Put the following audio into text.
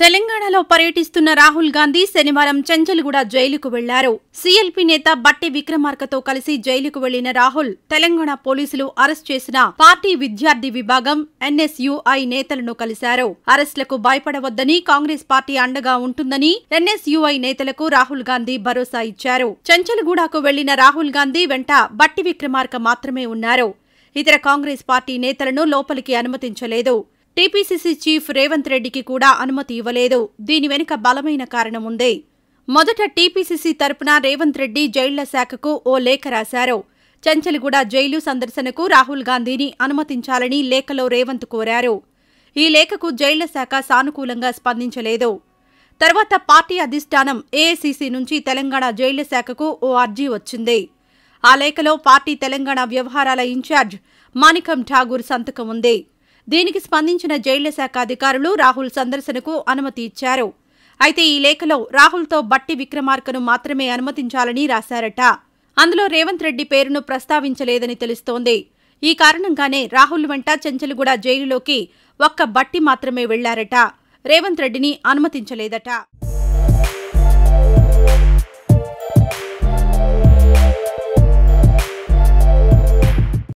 తెలంగాణలో పర్యటిస్తున్న రాహుల్ గాంధీ శనివారం చెంచల్గూడ జైలుకు వెళ్లారు సీఎల్పీ నేత బట్టి విక్రమార్కతో కలిసి జైలుకు వెళ్లిన రాహుల్ తెలంగాణ పోలీసులు అరెస్ట్ చేసిన పార్టీ విద్యార్థి విభాగం ఎన్ఎస్యుఐ నేతలను కలిశారు అరెస్టులకు భయపడవద్దని కాంగ్రెస్ పార్టీ అండగా ఉంటుందని ఎన్ఎస్యుఐ నేతలకు రాహుల్ గాంధీ భరోసా ఇచ్చారు చెంచల్గూడకు వెళ్లిన రాహుల్ గాంధీ వెంట బట్టి విక్రమార్క మాత్రమే ఉన్నారు ఇతర కాంగ్రెస్ పార్టీ నేతలను లోపలికి అనుమతించలేదు టీపీసీసీ చీఫ్ రేవంత్ రెడ్డికి కూడా అనుమతి ఇవ్వలేదు దీని వెనుక బలమైన కారణం మొదట టీపీసీసీ తరపున రేవంత్ రెడ్డి జైళ్ల శాఖకు ఓ లేఖ రాశారు చంచలిగూడ జైలు సందర్శనకు రాహుల్ గాంధీని అనుమతించాలని లేఖలో రేవంత్ కోరారు ఈ లేఖకు జైళ్ల శాఖ సానుకూలంగా స్పందించలేదు తర్వాత పార్టీ అధిష్టానం ఏఐసీసీ నుంచి తెలంగాణ జైళ్ల శాఖకు ఓ అర్జీ వచ్చింది ఆ లేఖలో పార్టీ తెలంగాణ వ్యవహారాల ఇన్ఛార్జ్ మాణికం ఠాగూర్ సంతకం ఉంది దీనికి స్పందించిన జైళ్ల శాఖ అధికారులు రాహుల్ సందర్శనకు అనుమతి ఇచ్చారు అయితే ఈ లేఖలో రాహుల్తో బట్టి విక్రమార్కను మాత్రమే అనుమతించాలని రాశారట అందులో రేవంత్ రెడ్డి పేరును ప్రస్తావించలేదని తెలుస్తోంది ఈ కారణంగానే రాహుల్ వెంట చెంచలుగూడ జైలులోకి ఒక్క బట్టి మాత్రమే వెళ్లారట రేవంత్ రెడ్డిని అనుమతించలేదట